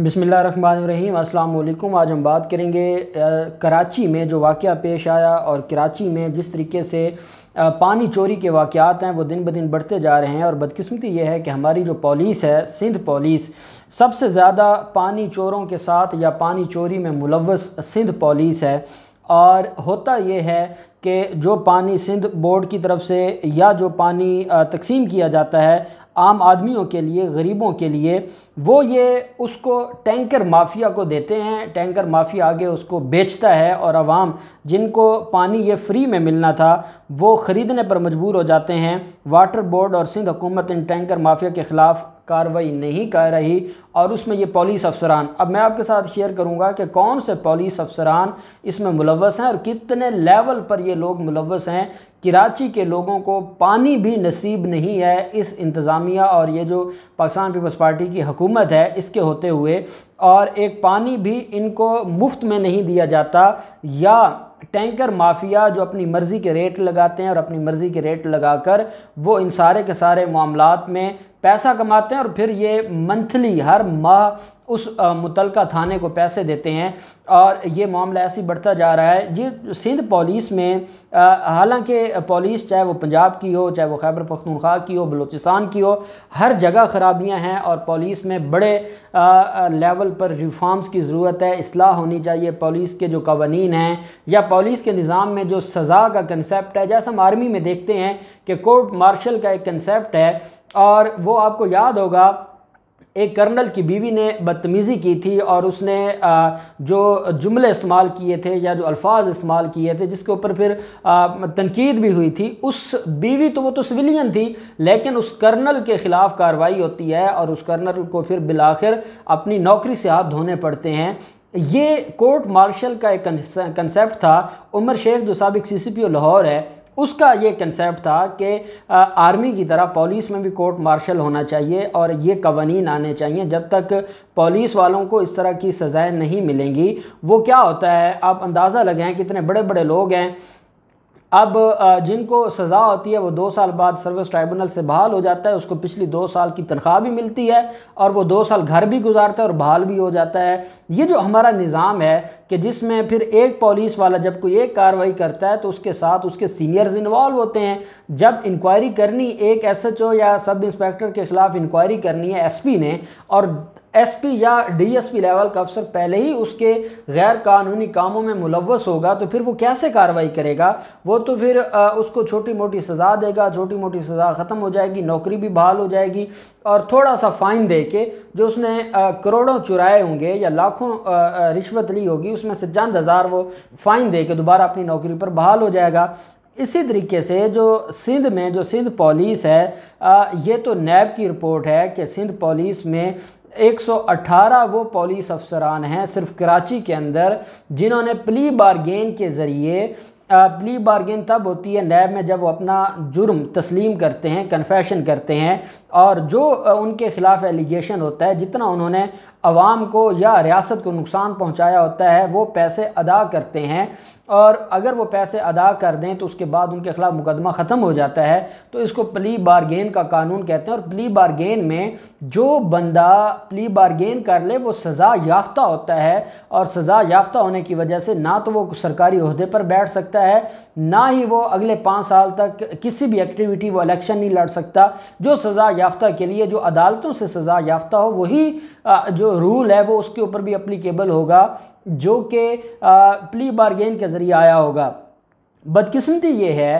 बिसमिल्ल run आज हम बात करेंगे कराची में जो वाक़ पेश आया और कराची में जिस तरीके से पानी चोरी के वाक़ात हैं वो दिन ब दिन बढ़ते जा रहे हैं और बदकस्मती ये है कि हमारी जो पुलिस है सिंध पुलिस सबसे ज़्यादा पानी चोरों के साथ या पानी चोरी में मुलवस सिंध पुलिस है और होता ये है कि जो पानी सिंध बोर्ड की तरफ से या जो पानी तकसीम किया जाता है आम आदमियों के लिए गरीबों के लिए वो ये उसको टैंकर माफिया को देते हैं टैंकर माफिया आगे उसको बेचता है और आवाम जिनको पानी ये फ्री में मिलना था वो ख़रीदने पर मजबूर हो जाते हैं वाटर बोर्ड और सिंध हुकूमत इन टैंकर माफिया के ख़िलाफ़ कार्रवाई नहीं कर रही और उसमें ये पुलिस अफसरान अब मैं आपके साथ शेयर करूँगा कि कौन से पुलिस अफसरान इसमें मुलवस हैं और कितने लेवल पर ये लोग मुलवस हैं कराची के लोगों को पानी भी नसीब नहीं है इस इंतज़ामिया और ये जो पाकिस्तान पीपल्स पार्टी की हुकूमत है इसके होते हुए और एक पानी भी इनको मुफ्त में नहीं दिया जाता या टैंकर माफिया जो अपनी मर्ज़ी के रेट लगाते हैं और अपनी मर्ज़ी के रेट लगाकर वो इन सारे के सारे मामलों में पैसा कमाते हैं और फिर ये मंथली हर माह उस मुतल थाने को पैसे देते हैं और ये मामला ऐसे ही बढ़ता जा रहा है ये सिंध पुलिस में हालांकि पुलिस चाहे वो पंजाब की हो चाहे वो खैबर पखनखा की हो बलूचिस्तान की हो हर जगह ख़राबियाँ हैं और पुलिस में बड़े आ, लेवल पर रिफॉर्म्स की ज़रूरत है असलाह होनी चाहिए पुलिस के जो कवानीन हैं या पुलिस के निज़ाम में जो सज़ा का कंसेप्ट है जैसे हम आर्मी में देखते हैं कि कोर्ट मार्शल का एक कंसेप्ट है और वो आपको याद होगा एक कर्नल की बीवी ने बदतमीज़ी की थी और उसने जो जुमले इस्तेमाल किए थे या जो अल्फाज इस्तेमाल किए थे जिसके ऊपर फिर तनकीद भी हुई थी उस बीवी तो वो तो सिविलियन थी लेकिन उस कर्नल के ख़िलाफ़ कार्रवाई होती है और उस कर्नल को फिर बिलाखिर अपनी नौकरी से हाथ धोने पड़ते हैं ये कोर्ट मार्शल का एक कंसेप्ट था उमर शेख जो सबक सी सी पी ओ लाहौर है उसका ये कंसेप्ट था कि आर्मी की तरह पुलिस में भी कोर्ट मार्शल होना चाहिए और ये कवानीन आने चाहिए जब तक पुलिस वालों को इस तरह की सज़ाएँ नहीं मिलेंगी वो क्या होता है आप अंदाज़ा लगाएं कितने बड़े बड़े लोग हैं अब जिनको सज़ा होती है वो दो साल बाद सर्विस ट्राइब्यूनल से बहाल हो जाता है उसको पिछली दो साल की तनख्वाह भी मिलती है और वो दो साल घर भी गुजारता है और बहाल भी हो जाता है ये जो हमारा निज़ाम है कि जिसमें फिर एक पुलिस वाला जब कोई एक कार्रवाई करता है तो उसके साथ उसके सीनियर्स इन्वॉल्व होते हैं जब इंक्वायरी करनी एक एस या सब इंस्पेक्टर के ख़िलाफ़ इंक्वायरी करनी है एस ने और एसपी या डीएसपी लेवल का अफसर पहले ही उसके गैर कानूनी कामों में मुलवस होगा तो फिर वो कैसे कार्रवाई करेगा वो तो फिर उसको छोटी मोटी सज़ा देगा छोटी मोटी सज़ा ख़त्म हो जाएगी नौकरी भी बहाल हो जाएगी और थोड़ा सा फ़ाइन दे के जो उसने करोड़ों चुराए होंगे या लाखों रिश्वत ली होगी उसमें से चंद हज़ार वो फ़ाइन दे के दोबारा अपनी नौकरी पर बहाल हो जाएगा इसी तरीके से जो सिंध में जो सिंध पुलिस है आ, ये तो नैब की रिपोर्ट है कि सिंध पुलिस में 118 वो पुलिस अफसरान हैं सिर्फ कराची के अंदर जिन्होंने प्ली बारगेन के ज़रिए प्ली बारगेन तब होती है नैब में जब वो अपना जुर्म तस्लीम करते हैं कन्फेशन करते हैं और जो उनके ख़िलाफ़ एलिगेशन होता है जितना उन्होंने आवाम को या रियासत को नुकसान पहुंचाया होता है वो पैसे अदा करते हैं और अगर वो पैसे अदा कर दें तो उसके बाद उनके खिलाफ मुकदमा ख़त्म हो जाता है तो इसको प्ली बारगेन का कानून कहते हैं और प्ली बारगेन में जो बंदा प्ली बारगेन कर ले वो सज़ा याफ्ता होता है और सज़ा याफ्ता होने की वजह से ना तो वो सरकारी अहदे पर बैठ सकता है ना ही वो अगले पाँच साल तक किसी भी एक्टिविटी वो इलेक्शन नहीं लड़ सकता जो सज़ा याफ्ता के लिए जो अदालतों से सज़ा याफ्ता हो वही जो रूल है वो उसके ऊपर भी अप्लीकेबल होगा जो कि प्ली बारगेन के ज़रिए आया होगा बदकिस्मती ये है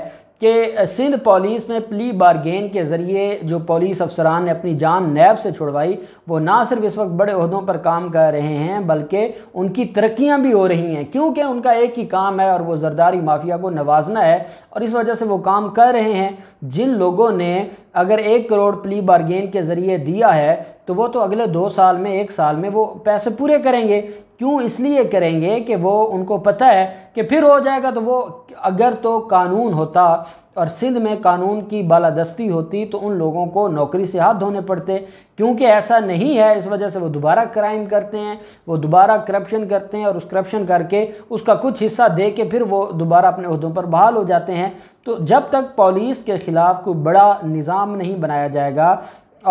कि सिंध पुलिस में प्ली बारगेन के ज़रिए जो पुलिस अफसरान ने अपनी जान नैब से छुड़वाई वो ना सिर्फ इस वक्त बड़े अहदों पर काम कर रहे हैं बल्कि उनकी तरक्याँ भी हो रही हैं क्योंकि उनका एक ही काम है और वो जरदारी माफिया को नवाजना है और इस वजह से वो काम कर रहे हैं जिन लोगों ने अगर एक करोड़ प्ली बारगेन के ज़रिए दिया है तो वो तो अगले दो साल में एक साल में वो पैसे पूरे करेंगे क्यों इसलिए करेंगे कि वो उनको पता है कि फिर हो जाएगा तो वो अगर तो कानून होता और सिंध में कानून की बालादस्ती होती तो उन लोगों को नौकरी से हाथ धोने पड़ते क्योंकि ऐसा नहीं है इस वजह से वो दोबारा क्राइम करते हैं वो दोबारा करप्शन करते हैं और उस करप्शन करके उसका कुछ हिस्सा दे के फिर वो दोबारा अपने अहदों पर बहाल हो जाते हैं तो जब तक पुलिस के ख़िलाफ़ कोई बड़ा निज़ाम नहीं बनाया जाएगा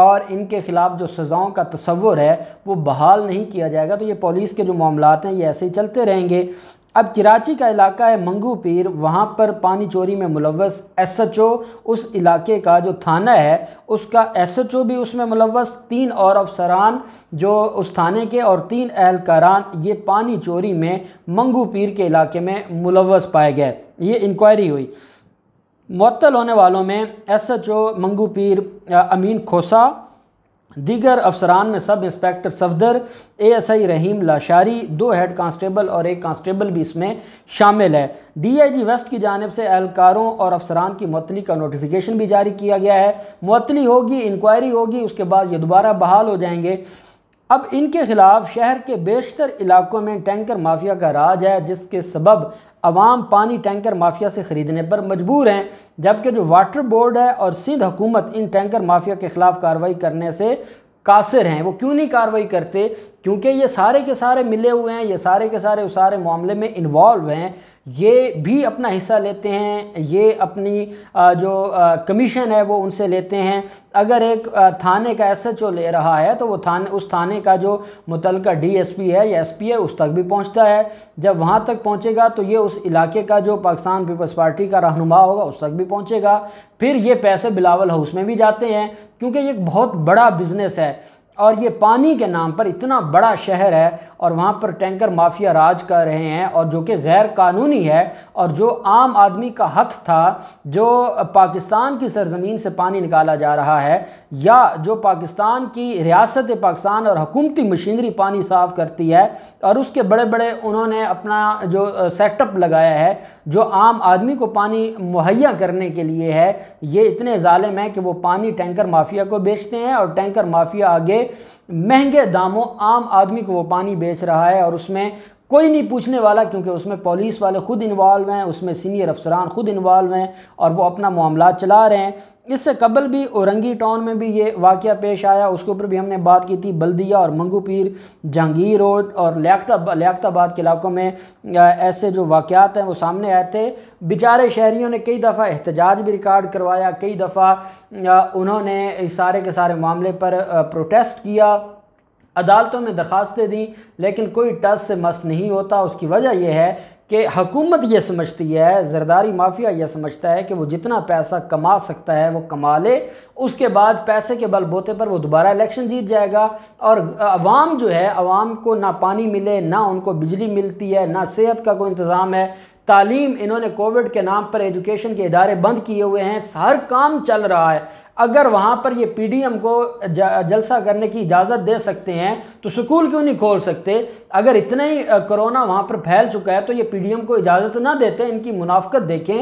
और इनके ख़िलाफ़ जो सज़ाओं का तस्वुर है वो बहाल नहीं किया जाएगा तो ये पुलिस के जो मामला हैं ये ऐसे ही चलते रहेंगे अब कराची का इलाका है मंगू पीर वहाँ पर पानी चोरी में मुलवस एस एच ओ उस इलाके का जो थाना है उसका एस एच ओ भी उसमें मुलवस तीन और अफसरान जो उस थाने के और तीन एहलकारान ये पानी चोरी में मंगू पीर के इलाके में मुलवस पाए गए ये इंक्वायरी हुई मअतल होने वालों में एस एच ओ मंगू पीर अमीन खोसा दीगर अफसरान में sub inspector Safdar ASI Rahim Lashari दो हेड कांस्टेबल और एक कांस्टेबल भी इसमें शामिल है डीआईजी वेस्ट की जानब से एहलकारों और अफसरान की मतली का नोटिफिकेशन भी जारी किया गया है मतली होगी इंक्वायरी होगी उसके बाद ये दोबारा बहाल हो जाएंगे अब इनके ख़िलाफ़ शहर के बेशतर इलाकों में टैंकर माफिया का राज है जिसके सबब आवाम पानी टैंकर माफिया से ख़रीदने पर मजबूर हैं जबकि जो वाटर बोर्ड है और सिंध हुकूमत इन टैंकर माफिया के ख़िलाफ़ कार्रवाई करने से कासिर हैं वो क्यों नहीं कार्रवाई करते क्योंकि ये सारे के सारे मिले हुए हैं ये सारे के सारे उस सारे मामले में इन्वॉल्व हैं ये भी अपना हिस्सा लेते हैं ये अपनी जो कमीशन है वो उनसे लेते हैं अगर एक थाने का एस एच ओ ले रहा है तो वो थाने उस थाने का जो मुतल डी एस पी है या एस पी है उस तक भी पहुँचता है जब वहाँ तक पहुँचेगा तो ये उस इलाके का जो पाकिस्तान पीपल्स पार्टी का रहनुमा होगा उस तक भी पहुँचेगा फिर ये पैसे बिलावल हाउस में भी जाते हैं क्योंकि ये एक बहुत बड़ा बिजनेस है और ये पानी के नाम पर इतना बड़ा शहर है और वहाँ पर टैंकर माफिया राज कर रहे हैं और जो कि गैर कानूनी है और जो आम आदमी का हक था जो पाकिस्तान की सरजमीन से पानी निकाला जा रहा है या जो पाकिस्तान की रियासत पाकिस्तान और हकूमती मशीनरी पानी साफ़ करती है और उसके बड़े बड़े उन्होंने अपना जो सेटअप लगाया है जो आम आदमी को पानी मुहैया करने के लिए है ये इतने ालम है कि वो पानी टैंकर माफिया को बेचते हैं और टैंकर माफिया आगे महंगे दामों आम आदमी को वो पानी बेच रहा है और उसमें कोई नहीं पूछने वाला क्योंकि उसमें पुलिस वाले ख़ुद इन्वॉल्व हैं उसमें सीनियर अफसरान ख़ुद इन्वॉल्व हैं और वो अपना मामला चला रहे हैं इससे कबल भी औरंगी टाउन में भी ये वाक़ पेश आया उसके ऊपर भी हमने बात की थी बल्दिया और मंगू पीर जहांगीर रोड और लियाता लियाताबाद के इलाकों में ऐसे जो वाक़ात हैं वो सामने आए थे बेचारे शहरीों ने कई दफ़ा एहतजाज भी रिकॉर्ड करवाया कई दफ़ा उन्होंने इस सारे के सारे मामले पर प्रोटेस्ट किया अदालतों में दरख्वास्तें दी लेकिन कोई टस से मस नहीं होता उसकी वजह यह है कि हकूमत यह समझती है जरदारी माफिया यह समझता है कि वो जितना पैसा कमा सकता है वो कमा ले उसके बाद पैसे के बल बोते पर वो दोबारा इलेक्शन जीत जाएगा और अवाम जो है अवाम को ना पानी मिले ना उनको बिजली मिलती है ना सेहत का कोई इंतज़ाम है तालीम इन्होंने कोविड के नाम पर एजुकेशन के इदारे बंद किए हुए हैं हर काम चल रहा है अगर वहाँ पर ये पीडीएम को जलसा करने की इजाज़त दे सकते हैं तो स्कूल क्यों नहीं खोल सकते अगर इतना ही कोरोना वहाँ पर फैल चुका है तो ये पीडीएम को इजाज़त ना देते इनकी मुनाफ्त देखें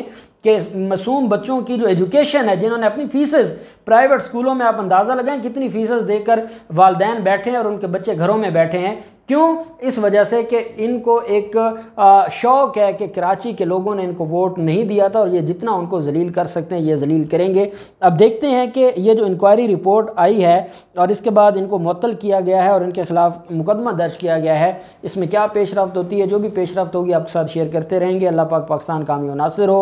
कि मासूम बच्चों की जो एजुकेशन है जिन्होंने अपनी फ़ीसेस प्राइवेट स्कूलों में आप अंदाज़ा लगाएं कितनी फ़ीसेस देकर वालदेन बैठे हैं और उनके बच्चे घरों में बैठे हैं क्यों इस वजह से कि इनको एक शौक है कि कराची के लोगों ने इनको वोट नहीं दिया था और ये जितना उनको जलील कर सकते हैं ये जलील करेंगे अब देखते हैं कि ये जो इंक्वायरी रिपोर्ट आई है और इसके बाद इनको मअतल किया गया है और इनके ख़िलाफ़ मुकदमा दर्ज किया गया है इसमें क्या पेशरफ होती है जो भी पेशरफ होगी आपके साथ शेयर करते रहेंगे अल्लाह पाक पाकिस्तान कामी नासिर हो